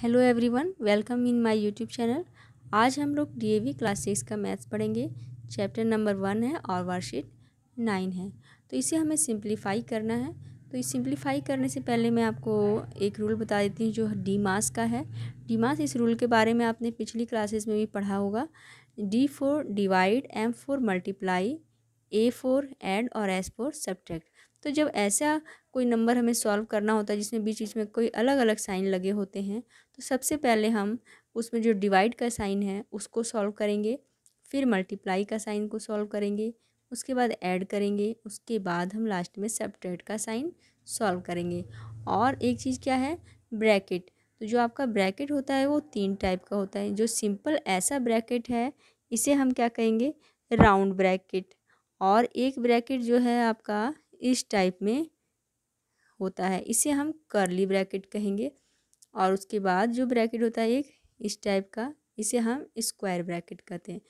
hello everyone welcome in my YouTube channel आज हम लोग डीएवी क्लास सिक्स का मैथ्स पढ़ेंगे चैप्टर नंबर वन है और वर्कशीट नाइन है तो इसे हमें सिंपलीफाई करना है तो इस सिंप्लीफाई करने से पहले मैं आपको एक रूल बता देती हूँ जो डी मास का है डी मास इस रूल के बारे में आपने पिछली क्लासेस में भी पढ़ा होगा D for divide M for multiply A for add और एस फोर सब्ट्रैक्ट तो जब ऐसा कोई नंबर हमें सॉल्व करना होता है जिसमें बीच बीच में कोई अलग अलग साइन लगे होते हैं तो सबसे पहले हम उसमें जो डिवाइड का साइन है उसको सॉल्व करेंगे फिर मल्टीप्लाई का साइन को सॉल्व करेंगे उसके बाद ऐड करेंगे उसके बाद हम लास्ट में सेपरेट का साइन सॉल्व करेंगे और एक चीज़ क्या है ब्रैकेट तो जो आपका ब्रैकेट होता है वो तीन टाइप का होता है जो सिंपल ऐसा ब्रैकेट है इसे हम क्या कहेंगे राउंड ब्रैकेट और एक ब्रैकेट जो है आपका इस टाइप में होता है इसे हम करली ब्रैकेट कहेंगे और उसके बाद जो ब्रैकेट होता है एक इस टाइप का इसे हम स्क्वायर ब्रैकेट कहते हैं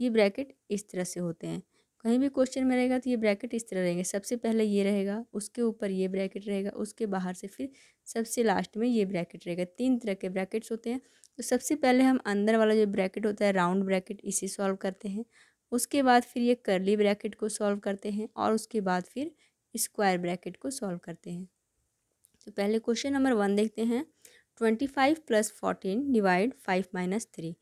ये ब्रैकेट इस तरह से होते हैं कहीं भी क्वेश्चन में रहेगा तो ये ब्रैकेट इस तरह रहेंगे सबसे पहले ये रहेगा उसके ऊपर ये ब्रैकेट रहेगा उसके बाहर से फिर सबसे लास्ट में ये ब्रैकेट रहेगा तीन तरह के ब्रैकेट्स होते हैं तो सबसे पहले हम अंदर वाला जो ब्रैकेट होता है राउंड ब्रैकेट इसे सॉल्व करते हैं उसके बाद फिर ये करली ब्रैकेट को सॉल्व करते हैं और उसके बाद फिर स्क्वायर ब्रैकेट को सॉल्व करते हैं तो पहले क्वेश्चन नंबर वन देखते हैं twenty five plus fourteen divide five minus three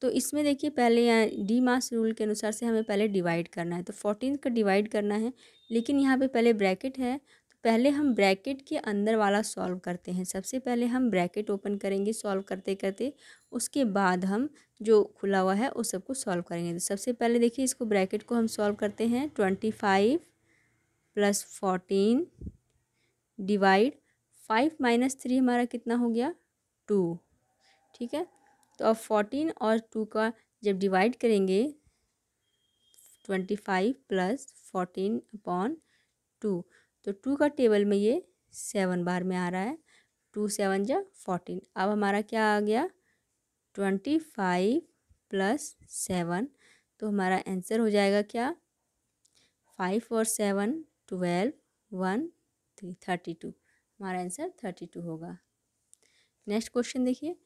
तो इसमें देखिए पहले यहाँ डी मास रूल के अनुसार से हमें पहले डिवाइड करना है तो फोर्टीन का डिवाइड करना है लेकिन यहाँ पे पहले ब्रैकेट है तो पहले हम ब्रैकेट के अंदर वाला सॉल्व करते हैं सबसे पहले हम ब्रैकेट ओपन करेंगे सॉल्व करते करते उसके बाद हम जो खुला हुआ है उस सबको सॉल्व करेंगे तो सबसे पहले देखिए इसको ब्रैकेट को हम सॉल्व करते हैं twenty five plus fourteen divide five minus three हमारा कितना हो गया टू ठीक है तो अब फोर्टीन और टू का जब डिवाइड करेंगे twenty five plus fourteen upon two तो टू का टेबल में ये सेवन बार में आ रहा है टू सेवन जा फोर्टीन अब हमारा क्या आ गया ट्वेंटी फाइव प्लस सेवन तो हमारा आंसर हो जाएगा क्या फाइव और seven twelve one three thirty two हमारा आंसर थर्टी टू होगा नेक्स्ट क्वेश्चन देखिए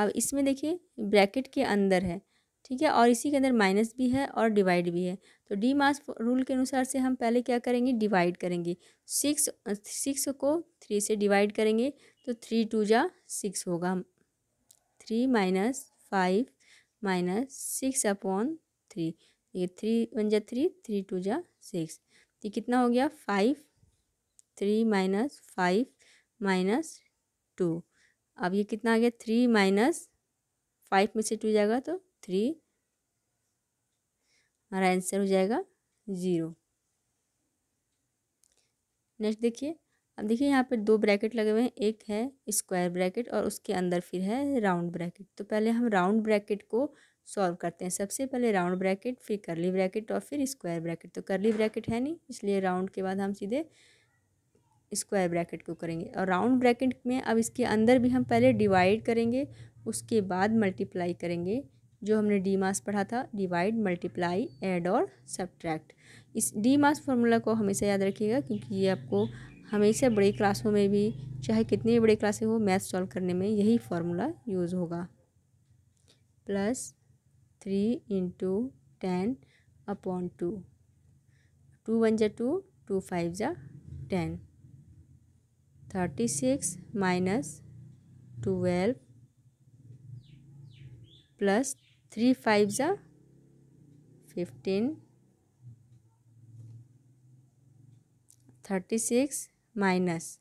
अब इसमें देखिए ब्रैकेट के अंदर है ठीक है और इसी के अंदर माइनस भी है और डिवाइड भी है तो डी मास रूल के अनुसार से हम पहले क्या करेंगे डिवाइड करेंगे सिक्स सिक्स को थ्री से डिवाइड करेंगे तो थ्री टू जा सिक्स होगा three minus five minus six upon three ये थ्री वन जा थ्री थ्री टू जा सिक्स तो कितना हो गया five three minus five minus two अब ये कितना आ गया थ्री माइनस फाइव में से टू जाएगा तो थ्री हमारा आंसर हो जाएगा ज़ीरो नेक्स्ट देखिए अब देखिए यहाँ पर दो ब्रैकेट लगे हुए हैं एक है स्क्वायर ब्रैकेट और उसके अंदर फिर है राउंड ब्रैकेट तो पहले हम राउंड ब्रैकेट को सॉल्व करते हैं सबसे पहले राउंड ब्रैकेट फिर करली ब्रैकेट और फिर स्क्वायर ब्रैकेट तो करली ब्रैकेट है नहीं इसलिए राउंड के बाद हम सीधे स्क्वायर ब्रैकेट को करेंगे और राउंड ब्रैकेट में अब इसके अंदर भी हम पहले डिवाइड करेंगे उसके बाद मल्टीप्लाई करेंगे जो हमने डी मास पढ़ा था डिवाइड मल्टीप्लाई एड और सब्ट्रैक्ट इस डी मास फॉर्मूला को हमेशा याद रखिएगा क्योंकि ये आपको हमेशा बड़ी क्लासों में भी चाहे कितनी भी बड़ी क्लासें हो मैथ सॉल्व करने में यही फार्मूला यूज़ होगा plus three into ten upon two two one जा टू टू फाइव जा ten thirty six minus twelve plus three five ज़ा fifteen thirty six minus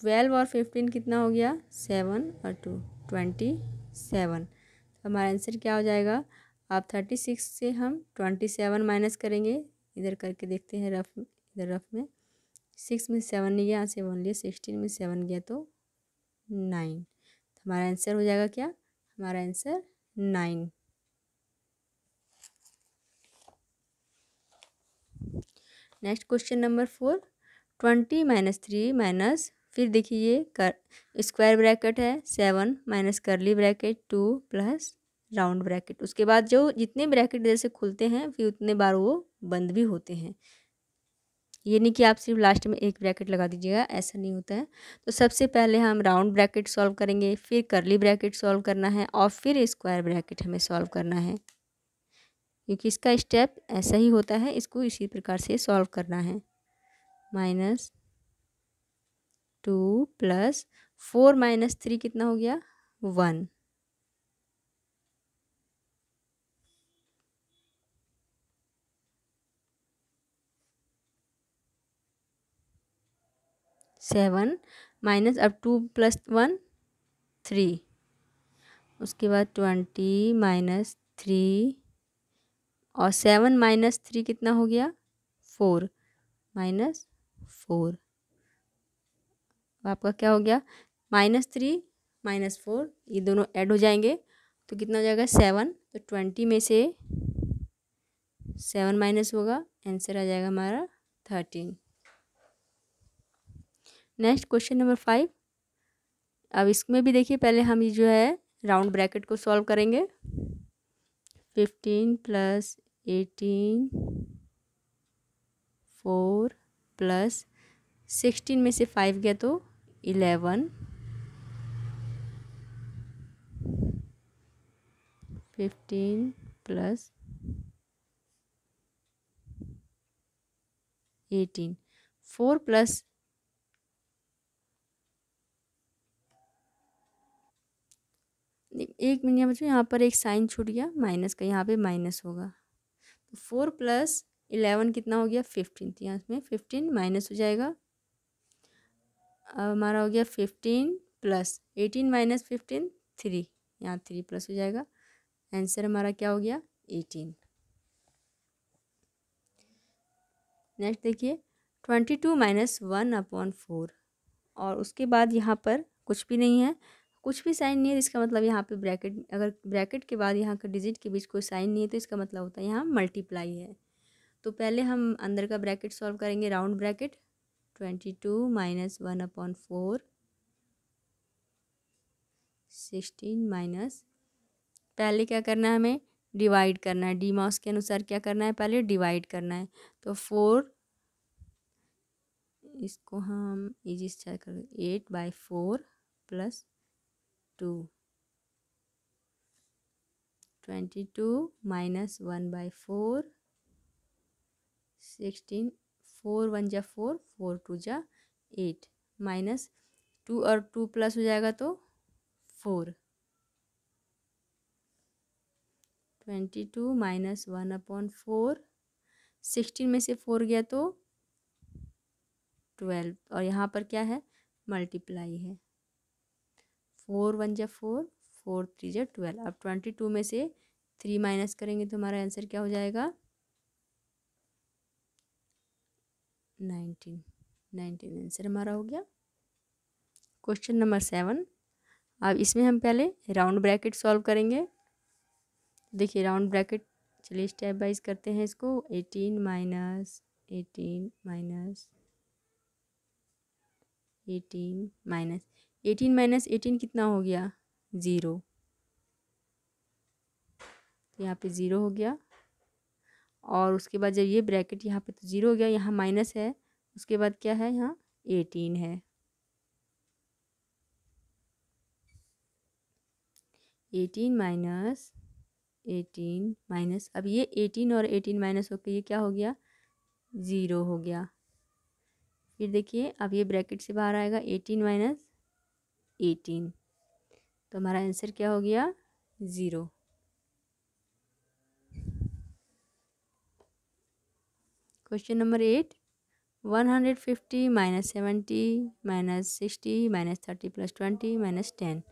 twelve और फिफ्टीन कितना हो गया सेवन और टू ट्वेंटी सेवन तो हमारा आंसर क्या हो जाएगा आप थर्टी सिक्स से हम ट्वेंटी सेवन माइनस करेंगे इधर करके देखते हैं रफ इधर रफ में सिक्स में सेवन नहीं गया यहाँ से वन लिया सिक्सटीन में सेवन गया तो नाइन तो हमारा आंसर हो जाएगा क्या हमारा answer nine next question number four twenty minus three minus फिर देखिए ये कर स्क्वायर ब्रैकेट है seven minus curly bracket two plus round bracket उसके बाद जो जितने ब्रैकेट जैसे खुलते हैं फिर उतने बार वो बंद भी होते हैं ये नहीं कि आप सिर्फ लास्ट में एक ब्रैकेट लगा दीजिएगा ऐसा नहीं होता है तो सबसे पहले हम राउंड ब्रैकेट सॉल्व करेंगे फिर करली ब्रैकेट सॉल्व करना है और फिर स्क्वायर ब्रैकेट हमें सॉल्व करना है क्योंकि इसका स्टेप ऐसा ही होता है इसको इसी प्रकार से सॉल्व करना है minus two plus four minus three कितना हो गया वन सेवन माइनस अब टू प्लस वन थ्री उसके बाद ट्वेंटी माइनस थ्री और सेवन माइनस थ्री कितना हो गया फोर माइनस फोर आपका क्या हो गया माइनस थ्री माइनस फोर ये दोनों ऐड हो जाएंगे तो कितना हो जाएगा सेवन तो ट्वेंटी में से सेवन माइनस होगा आंसर आ जाएगा हमारा thirteen next question number five अब इसमें भी देखिए पहले हम ये जो है राउंड ब्रैकेट को सॉल्व करेंगे fifteen plus eighteen four plus sixteen में से फाइव गया तो eleven fifteen plus eighteen four plus एक मिनट बच्चों यहाँ पर एक साइन छूट गया माइनस का यहाँ पे माइनस होगा तो फोर प्लस इलेवन कितना हो गया फिफ्टीन तो यहाँ इसमें फिफ्टीन माइनस हो जाएगा अब हमारा हो गया fifteen plus eighteen minus fifteen three यहाँ थ्री प्लस हो जाएगा आंसर हमारा क्या हो गया एटीन नेक्स्ट देखिए twenty two minus one upon four और उसके बाद यहाँ पर कुछ भी नहीं है कुछ भी साइन नहीं है इसका मतलब यहाँ पे ब्रैकेट अगर ब्रैकेट के बाद यहाँ का डिजिट के बीच कोई साइन नहीं है तो इसका मतलब होता है यहाँ मल्टीप्लाई है तो पहले हम अंदर का ब्रैकेट सॉल्व करेंगे round bracket twenty two minus one upon four sixteen minus पहले क्या करना है हमें डिवाइड करना है डी माउस के अनुसार क्या करना है पहले डिवाइड करना है तो फोर इसको हम इजी से चेक कर eight by four plus two twenty two minus one by four sixteen four one जा फोर फोर टू जा एट माइनस टू और टू प्लस हो जाएगा तो four twenty two minus one upon four sixteen में से four गया तो ट्वेल्व और यहाँ पर क्या है मल्टीप्लाई है फोर वन जा फोर फोर थ्री जा ट्वेल्व अब ट्वेंटी टू में से थ्री माइनस करेंगे तो हमारा आंसर क्या हो जाएगा नाइनटीन नाइनटीन आंसर हमारा हो गया क्वेश्चन नंबर सेवन अब इसमें हम पहले राउंड ब्रैकेट सॉल्व करेंगे देखिए राउंड ब्रैकेट चलिए स्टेप वाइज करते हैं इसको eighteen minus eighteen minus eighteen minus eighteen minus eighteen कितना हो गया ज़ीरो यहाँ पे ज़ीरो हो गया और उसके बाद जब ये ब्रैकेट यहाँ पे तो ज़ीरो हो गया यहाँ माइनस है उसके बाद क्या है यहाँ एटीन है एटीन माइनस एटीन माइनस अब ये एटीन और एटीन माइनस होकर ये क्या हो गया ज़ीरो हो गया फिर देखिए अब ये ब्रैकेट से बाहर आएगा एटीन माइनस एटीन तो हमारा आंसर क्या हो गया zero question number eight one hundred fifty minus seventy minus sixty minus thirty plus twenty minus ten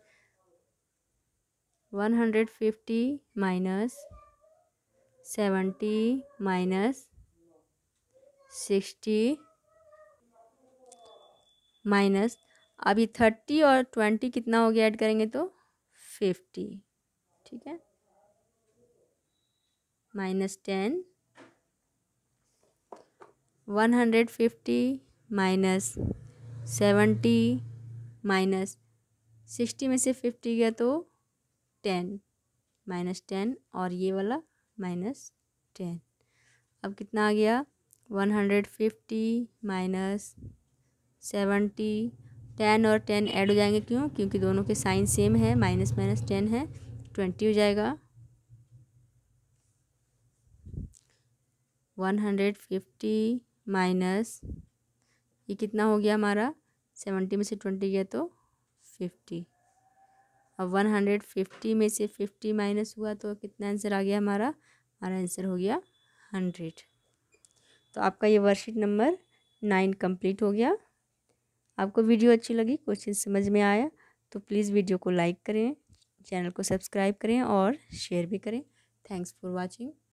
one hundred fifty minus seventy minus sixty minus अभी थर्टी और ट्वेंटी कितना हो गया ऐड करेंगे तो फिफ्टी ठीक है minus ten one hundred fifty minus seventy minus sixty में से फिफ्टी गया तो टेन माइनस टेन और ये वाला माइनस टेन अब कितना आ गया one hundred fifty minus seventy ten और टेन ऐड हो जाएंगे क्यों क्योंकि दोनों के साइन सेम है माइनस माइनस टेन है ट्वेंटी हो जाएगा वन हंड्रेड फिफ्टी माइनस ये कितना हो गया हमारा सेवेंटी में से ट्वेंटी गया तो फिफ्टी अब वन हंड्रेड फिफ्टी में से फिफ्टी माइनस हुआ तो कितना आंसर आ गया हमारा हमारा आंसर हो गया हंड्रेड तो आपका ये वर्कशीट नंबर नाइन कंप्लीट हो गया आपको वीडियो अच्छी लगी क्वेश्चन समझ में आया तो प्लीज़ वीडियो को लाइक करें चैनल को सब्सक्राइब करें और शेयर भी करें थैंक्स फॉर वॉचिंग